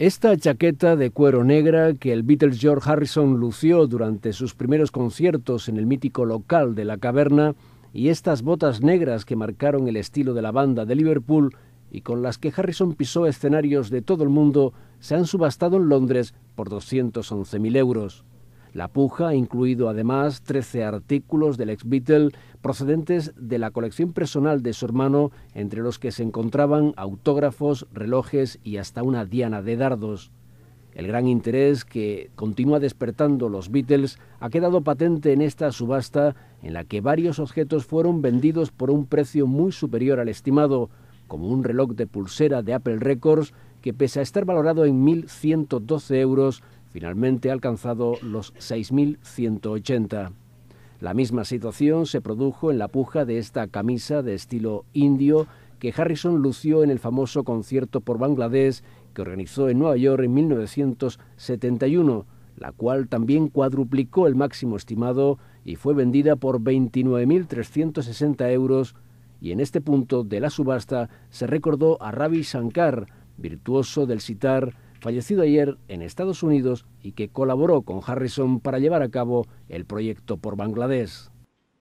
Esta chaqueta de cuero negra que el Beatles George Harrison lució durante sus primeros conciertos en el mítico local de la caverna y estas botas negras que marcaron el estilo de la banda de Liverpool y con las que Harrison pisó escenarios de todo el mundo se han subastado en Londres por 211.000 euros. La puja ha incluido además 13 artículos del ex Beatle procedentes de la colección personal de su hermano, entre los que se encontraban autógrafos, relojes y hasta una diana de dardos. El gran interés que continúa despertando los Beatles ha quedado patente en esta subasta en la que varios objetos fueron vendidos por un precio muy superior al estimado, como un reloj de pulsera de Apple Records que pese a estar valorado en 1.112 euros finalmente ha alcanzado los 6.180. La misma situación se produjo en la puja de esta camisa de estilo indio que Harrison lució en el famoso concierto por Bangladesh que organizó en Nueva York en 1971, la cual también cuadruplicó el máximo estimado y fue vendida por 29.360 euros y en este punto de la subasta se recordó a Ravi Shankar, virtuoso del sitar, fallecido ayer en Estados Unidos y que colaboró con Harrison para llevar a cabo el proyecto por Bangladesh.